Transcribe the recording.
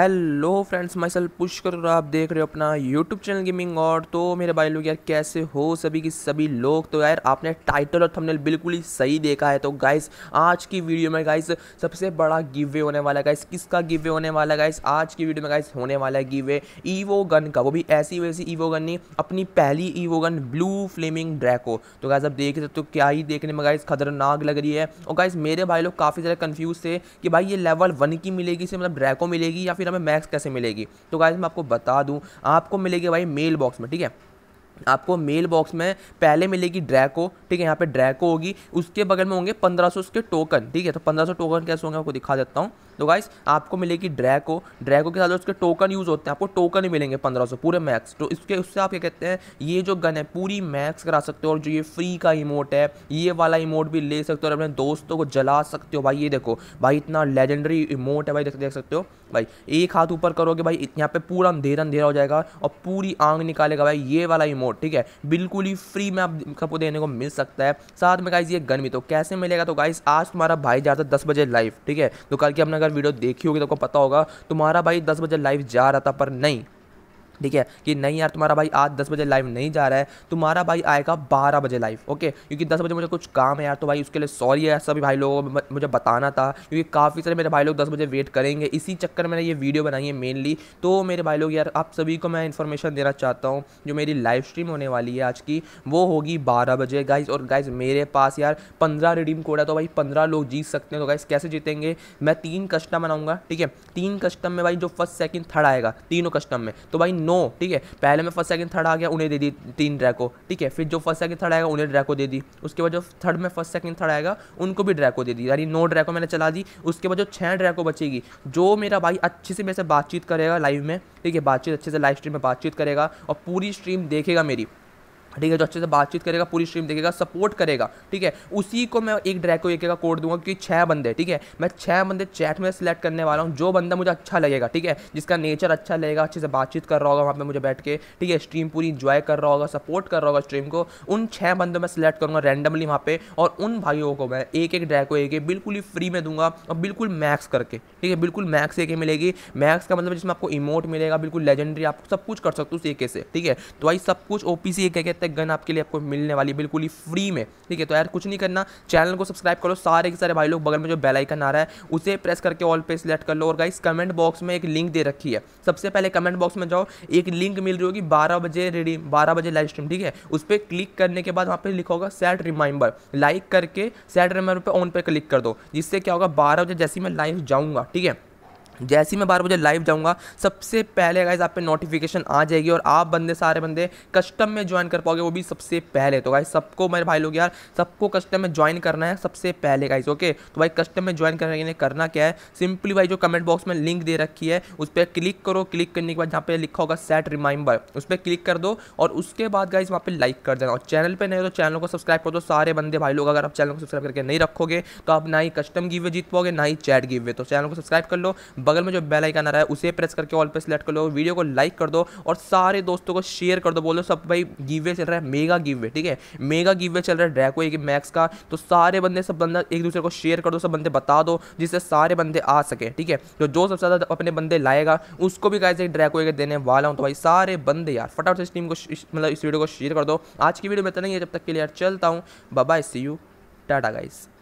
hello friends my सल push कर और आप देख रहे हो अपना यूट्यूब चैनल गेमिंग और तो मेरे भाई लोग यार कैसे हो सभी की सभी लोग तो यार आपने टाइटल और थंबनेल बिल्कुल ही सही देखा है तो गाइस आज की वीडियो में गाइस सबसे बड़ा गिवे होने वाला है गाइस किसका गिवे होने वाला है गाइस आज की वीडियो में गाइस होने वाला है गिवे ईवो गन का वो भी ऐसी वैसी ईवो गन नहीं अपनी पहली Evo gun blue flaming Draco तो गाइस आप देख सकते हो क्या ही देखने में गाइस खतरनाक लग रही है और गाइस मेरे भाई लोग काफ़ी ज़्यादा कन्फ्यूज़ थे कि भाई ये लेवल वन की मिलेगी से मतलब ड्रैको मिलेगी या फिर फिर हमें मैक्स कैसे मिलेगी तो गाइज मैं आपको बता दूँ आपको मिलेगी भाई मेल बॉक्स में ठीक है आपको मेल बॉक्स में पहले मिलेगी ड्रैको ठीक है यहाँ पे ड्रैको होगी उसके बगल में होंगे 1500 उसके टोकन ठीक है तो 1500 टोकन कैसे होंगे आपको दिखा देता हूँ तो गाइस आपको मिलेगी ड्रैको ड्रैको के साथ उसके टोकन यूज़ होते हैं आपको टोकन ही मिलेंगे पंद्रह सौ पूरे मैक्स तो इसके उससे आप क्या कहते हैं ये जो गन है पूरी मैक्स करा सकते हो और जो ये फ्री का इमोट है ये वाला इमोट भी ले सकते हो और अपने दोस्तों को जला सकते हो भाई ये देखो भाई इतना लेजेंडरी इमोट है भाई देख देख सकते हो भाई एक हाथ ऊपर करोगे भाई यहाँ पे पूरा अंधेरा अंधेरा हो जाएगा और पूरी आंग निकालेगा भाई ये वाला इमोट ठीक है बिल्कुल ही फ्री में आपको देने को मिल सकता है साथ में गाइज ये गन भी तो कैसे मिलेगा तो गाइज आज तुम्हारा भाई जाता है दस बजे लाइव ठीक है तो कल के अपना अगर वीडियो देखी होगी तो आपको पता होगा तुम्हारा भाई दस बजे लाइव जा रहा था पर नहीं ठीक है कि नहीं यार तुम्हारा भाई आज दस बजे लाइव नहीं जा रहा है तुम्हारा भाई आएगा बारह बजे लाइव ओके क्योंकि दस बजे मुझे कुछ काम है यार तो भाई उसके लिए सॉरी है सभी भाई लोगों को मुझे बताना था क्योंकि काफ़ी सारे मेरे भाई लोग दस बजे वेट करेंगे इसी चक्कर मैंने ये वीडियो बनाई है मेनली तो मेरे भाई लोग यार आप सभी को मैं इन्फॉर्मेशन देना चाहता हूँ जो मेरी लाइव स्ट्रीम होने वाली है आज की वो होगी बारह बजे गाइज और गाइज मेरे पास यार पंद्रह रिडीम कोड है तो भाई पंद्रह लोग जीत सकते हैं तो गाइज कैसे जीतेंगे मैं तीन कस्टम बनाऊँगा ठीक है तीन कस्टम में भाई जो फर्स्ट सेकेंड थर्ड आएगा तीनों कस्टम में तो भाई नो ठीक है पहले मैं फर्स्ट सेकंड थर्ड आ गया उन्हें दे दी तीन ड्रैको ठीक है फिर जो फर्स्ट सेकंड थर्ड आएगा उन्हें ड्रैको दे दी उसके बाद जो थर्ड में फर्स्ट सेकंड थर्ड आएगा उनको भी ड्रैको दे दी यानी ड्रैक ड्रैको मैंने चला दी उसके बाद जो छः ड्रैको बचेगी जो मेरा भाई अच्छे से मेरे से बातचीत करेगा लाइव में ठीक है बातचीत अच्छे से लाइव स्ट्रीम में बातचीत करेगा और पूरी स्ट्रीम देखेगा मेरी ठीक है जो अच्छे से बातचीत करेगा पूरी स्ट्रीम देखेगा सपोर्ट करेगा ठीक है उसी को मैं एक ड्रैको एक का कोड दूंगा क्योंकि छह बंदे ठीक है मैं छह बंदे चैट में सेलेक्ट करने वाला हूँ जो बंदा मुझे अच्छा लगेगा ठीक है जिसका नेचर अच्छा लगेगा अच्छे से बातचीत कर रहा होगा वहाँ पर मुझे बैठ के ठीक है स्ट्रीम पूरी इंजॉय कर रहा होगा सपोर्ट कर रहा होगा स्ट्रीम को उन छः बंदों में सेलेक्ट करूँगा रैंडमली वहाँ पर और उन भाइयों को मैं एक एक ड्रैको एक एक बिल्कुल ही फ्री में दूंगा और बिल्कुल मैक्स करके ठीक है बिल्कुल मैक्स एक मिलेगी मैक्स का मतलब जिसमें आपको इमोट मिलेगा बिल्कुल लेजेंडरी आप सब कुछ कर सकते हो उस एक से ठीक है तो भाई सब कुछ ओ पी सी एक कहते तक गन आपके लिए आपको मिलने वाली बिल्कुल ही फ्री में ठीक है तो यार कुछ नहीं करना चैनल को सब्सक्राइब करो सारे के सारे भाई लोग बगल में जो बेलाइकन आ रहा है उसे प्रेस करके ऑल पे सिलेक्ट कर लो और गाइस कमेंट बॉक्स में एक लिंक दे रखी है सबसे पहले कमेंट बॉक्स में जाओ एक लिंक मिल रही होगी बारह बजे रेडी बारह बजे लाइव स्ट्रीम ठीक है उस पर क्लिक करने के बाद वहाँ पर लिखा होगा सेट रिमाइंबर लाइक करके सेट रिमाइंबर पर ऑन पर क्लिक कर दो जिससे क्या होगा बारह बजे जैसे मैं लाइव जाऊँगा ठीक है जैसे ही मैं बारह बजे लाइव जाऊंगा सबसे पहले गाइज आप पे नोटिफिकेशन आ जाएगी और आप बंदे सारे बंदे कस्टम में ज्वाइन कर पाओगे वो भी सबसे पहले तो गाइज सबको मेरे भाई लोग यार सबको कस्टम में ज्वाइन करना है सबसे पहले गाइज ओके तो भाई कस्टम में ज्वाइन करने के लिए करना क्या है सिंपली भाई जो कमेंट बॉक्स में लिंक दे रखी है उस पर क्लिक करो क्लिक करने के बाद जहाँ पे लिखा होगा सेट रिमाइंडर उस पर क्लिक कर दो और उसके बाद गाइज वहाँ पर लाइक कर देना और चैनल पर नहीं तो चैनल को सब्सक्राइब कर दो सारे बंदे भाई लोग अगर आप चैनल को सब्सक्राइब करके नहीं रखोगे तो आप ना ही कस्टम गिवे जीत पाओगे ना ही चैट गिवे तो चैनल को सब्सक्राइब कर लो बगल में जो बेल आइकन आ रहा है उसे प्रेस करके ऑल पे सिलेक्ट कर लो वीडियो को लाइक कर दो और सारे दोस्तों को शेयर कर दो बोलो सब भाई गिवे चल रहा है मेगा गिवे ठीक है मेगा गिवे चल रहा है ड्रैको एक मैक्स का तो सारे बंदे सब बंदा एक दूसरे को शेयर कर दो सब बंदे बता दो जिससे सारे बंदे आ सके ठीक है तो जो सबसे ज़्यादा अपने बंदे लाएगा उसको भी कैसे ड्रैको एक देने वाला हूँ तो भाई सारे बंदे यार फटाफट इस टीम को मतलब इस वीडियो को शेयर कर दो आज की वीडियो में इतना ही है जब तक के लिए यार चलता हूँ बाबा सी यू टाटा गाइज़